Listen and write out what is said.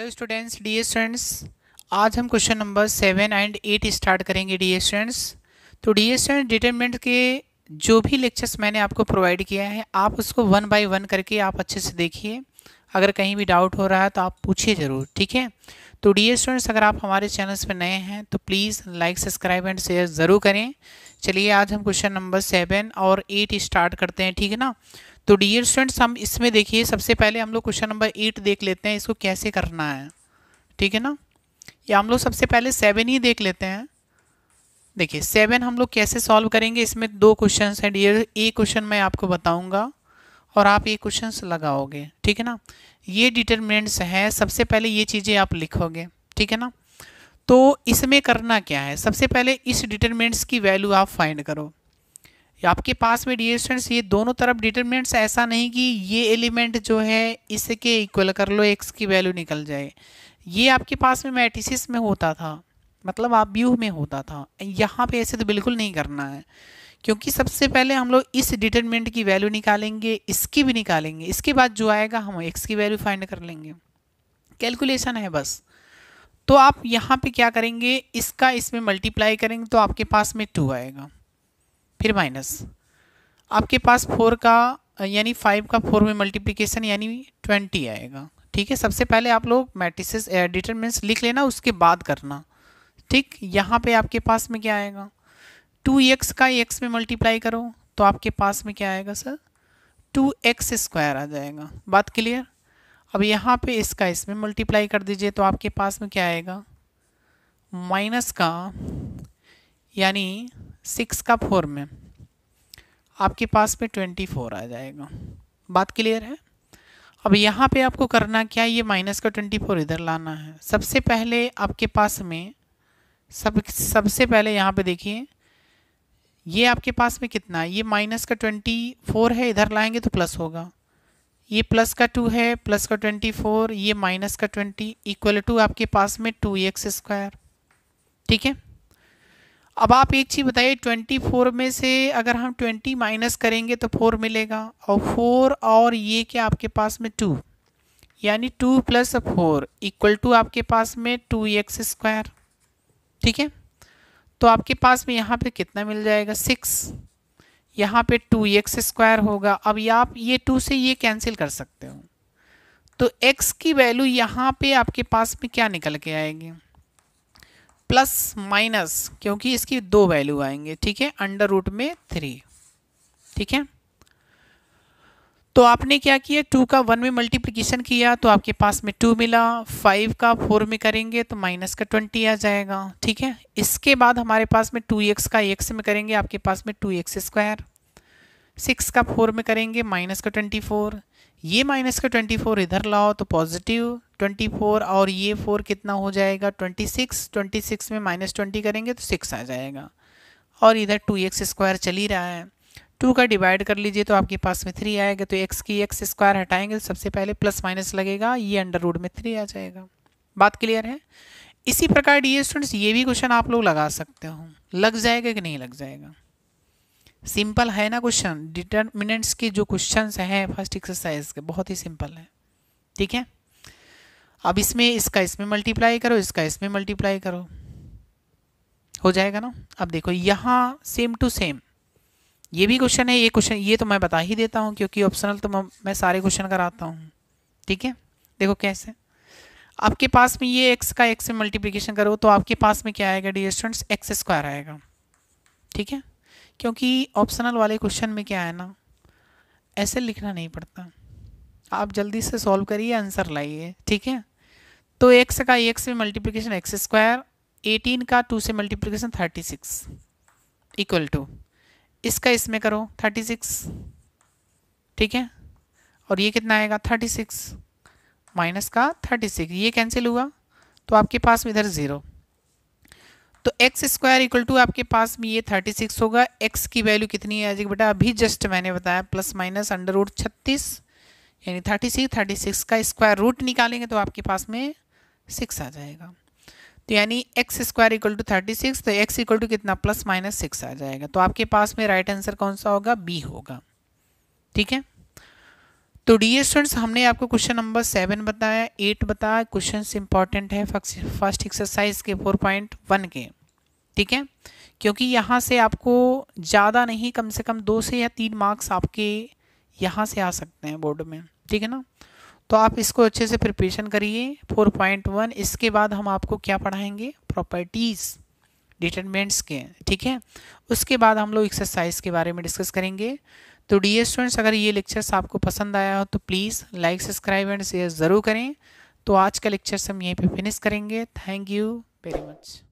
hello students D students आज हम question number seven and eight start करेंगे dear students तो डी स्टूडेंट डिटर्मेंट के जो भी लेक्चर्स मैंने आपको प्रोवाइड किया है आप उसको वन बाय वन करके आप अच्छे से देखिए अगर कहीं भी डाउट हो रहा है तो आप पूछिए ज़रूर ठीक है तो डी स्टूडेंट्स अगर आप हमारे चैनल्स पर नए हैं तो please like subscribe and share ज़रूर करें चलिए आज हम क्वेश्चन नंबर सेवन और एट स्टार्ट करते हैं ठीक है ना तो डी स्टूडेंट्स हम इसमें देखिए सबसे पहले हम लोग क्वेश्चन नंबर एट देख लेते हैं इसको कैसे करना है ठीक है ना या हम लोग सबसे पहले सेवन ही देख लेते हैं देखिए सेवन हम लोग कैसे सॉल्व करेंगे इसमें दो क्वेश्चन हैं डियर ए क्वेश्चन मैं आपको बताऊंगा और आप ये क्वेश्चंस लगाओगे ठीक है ना ये डिटर्मिनेंट्स हैं सबसे पहले ये चीज़ें आप लिखोगे ठीक है ना तो इसमें करना क्या है सबसे पहले इस डिटर्मिनेंट्स की वैल्यू आप फाइंड करो आपके पास में डी स्टूडेंट्स ये दोनों तरफ डिटर्मिनेंट्स ऐसा नहीं कि ये एलिमेंट जो है इसके इक्वल कर लो एक्स की वैल्यू निकल जाए ये आपके पास में मैटिसिस में होता था मतलब आप व्यू में होता था यहाँ पे ऐसे तो बिल्कुल नहीं करना है क्योंकि सबसे पहले हम लोग इस डिटर्मेंट की वैल्यू निकालेंगे इसकी भी निकालेंगे इसके बाद जो आएगा हम एक्स की वैल्यू फाइंड कर लेंगे कैलकुलेशन है बस तो आप यहाँ पे क्या करेंगे इसका इसमें मल्टीप्लाई करेंगे तो आपके पास में टू आएगा फिर माइनस आपके पास फोर का यानी फाइव का फोर में मल्टीप्लीकेशन यानी ट्वेंटी आएगा ठीक है सबसे पहले आप लोग मैट्रिसेस डिटर्मेंट्स लिख लेना उसके बाद करना ठीक यहाँ पे आपके पास में क्या आएगा टू एक्स का एक्स में मल्टीप्लाई करो तो आपके पास में क्या आएगा सर टू एक्स स्क्वायर आ जाएगा बात क्लियर अब यहाँ पे इसका इसमें मल्टीप्लाई कर दीजिए तो आपके पास में क्या आएगा माइनस का यानी सिक्स का फोर में आपके पास में ट्वेंटी फोर आ जाएगा बात क्लियर है अब यहाँ पे आपको करना क्या ये माइनस का ट्वेंटी फोर इधर लाना है सबसे पहले आपके पास में सब सबसे पहले यहाँ पे देखिए ये आपके पास में कितना है ये माइनस का ट्वेंटी फोर है इधर लाएंगे तो प्लस होगा ये प्लस का टू है प्लस का ट्वेंटी फोर ये माइनस का ट्वेंटी इक्वल टू आपके पास में टू एक्स स्क्वायर ठीक है अब आप एक चीज़ बताइए ट्वेंटी फोर में से अगर हम ट्वेंटी माइनस करेंगे तो फोर मिलेगा और फोर और ये क्या आपके पास में टू यानी two plus four equal to आपके पास में टू एक्स स्क्वायर ठीक है तो आपके पास में यहाँ पे कितना मिल जाएगा सिक्स यहाँ पे टू एक्स स्क्वायर होगा अब ये आप ये टू से ये कैंसिल कर सकते हो तो एक्स की वैल्यू यहाँ पे आपके पास में क्या निकल के आएगी प्लस माइनस क्योंकि इसकी दो वैल्यू आएंगे ठीक है अंडर रूट में थ्री ठीक है तो आपने क्या किया टू का वन में मल्टीप्लिकेशन किया तो आपके पास में टू मिला फाइव का फोर में करेंगे तो माइनस का ट्वेंटी आ जाएगा ठीक है इसके बाद हमारे पास में टू एक्स का एक्स में करेंगे आपके पास में टू एक्स स्क्वायर सिक्स का फोर में करेंगे माइनस का ट्वेंटी फोर ये माइनस का ट्वेंटी फोर इधर लाओ तो पॉजिटिव ट्वेंटी फोर और ये फोर कितना हो जाएगा ट्वेंटी सिक्स ट्वेंटी सिक्स में माइनस ट्वेंटी करेंगे तो सिक्स आ जाएगा और इधर टू एक्स स्क्वायर चल ही रहा है टू का डिवाइड कर लीजिए तो आपके पास में थ्री आएगा तो एक्स की एक्स स्क्वायर हटाएंगे तो सबसे पहले प्लस माइनस लगेगा ये अंडर रूड में थ्री आ जाएगा बात क्लियर है इसी प्रकार डी स्टूडेंट्स ये भी क्वेश्चन आप लोग लगा सकते हो लग जाएगा कि नहीं लग जाएगा सिंपल है ना क्वेश्चन डिटर्मिनेंट्स के जो क्वेश्चन हैं फर्स्ट एक्सरसाइज के बहुत ही सिंपल है ठीक है अब इसमें इसका इसमें मल्टीप्लाई करो इसका इसमें मल्टीप्लाई करो हो जाएगा ना अब देखो यहाँ सेम टू सेम ये भी क्वेश्चन है ये क्वेश्चन ये तो मैं बता ही देता हूँ क्योंकि ऑप्शनल तो मैं सारे क्वेश्चन कराता हूँ ठीक है देखो कैसे आपके पास में ये एक्स का x से मल्टीप्लिकेशन करो तो आपके पास में क्या आएगा डी स्टूडेंट्स एक्स स्क्वायर आएगा ठीक है क्योंकि ऑप्शनल वाले क्वेश्चन में क्या है ना ऐसे लिखना नहीं पड़ता आप जल्दी से सॉल्व करिए आंसर लाइए ठीक है तो एक्स का एक में मल्टीप्लिकेशन एक्स स्क्वायर एटीन का टू से multiplication thirty six equal to इसका इसमें करो थर्टी सिक्स ठीक है और ये कितना आएगा थर्टी सिक्स माइनस का थर्टी सिक्स ये कैंसिल हुआ तो आपके पास इधर ज़ीरो तो एक्स स्क्वायर इक्वल टू आपके पास में ये थर्टी सिक्स होगा एक्स की वैल्यू कितनी आ जाएगी बेटा अभी जस्ट मैंने बताया प्लस माइनस अंडर रूट छत्तीस यानी थर्टी सिक्स थर्टी सिक्स का स्क्वायर रूट निकालेंगे तो आपके पास में सिक्स आ जाएगा तो यानी x square equal to thirty six तो एक्स इक्वल टू कितना प्लस माइनस सिक्स आ जाएगा तो आपके पास में राइट आंसर कौन सा होगा बी होगा ठीक है तो डी स्टूडेंट्स हमने आपको क्वेश्चन नंबर सेवन बताया एट बताया क्वेश्चन इंपॉर्टेंट है फर्स्ट एक्सरसाइज के फोर पॉइंट वन के ठीक है क्योंकि यहाँ से आपको ज़्यादा नहीं कम से कम दो से या तीन मार्क्स आपके यहाँ से आ सकते हैं बोर्ड में ठीक है ना तो आप इसको अच्छे से प्रिपरेशन करिए 4.1 इसके बाद हम आपको क्या पढ़ाएंगे प्रॉपर्टीज़ डिटर्मेंट्स के ठीक है उसके बाद हम लोग एक्सरसाइज के बारे में डिस्कस करेंगे तो डी स्टूडेंट्स अगर ये लेक्चर्स आपको पसंद आया हो तो please like subscribe and share ज़रूर करें तो आज का लेक्चर्स हम यहीं पे फिनिश करेंगे थैंक यू वेरी मच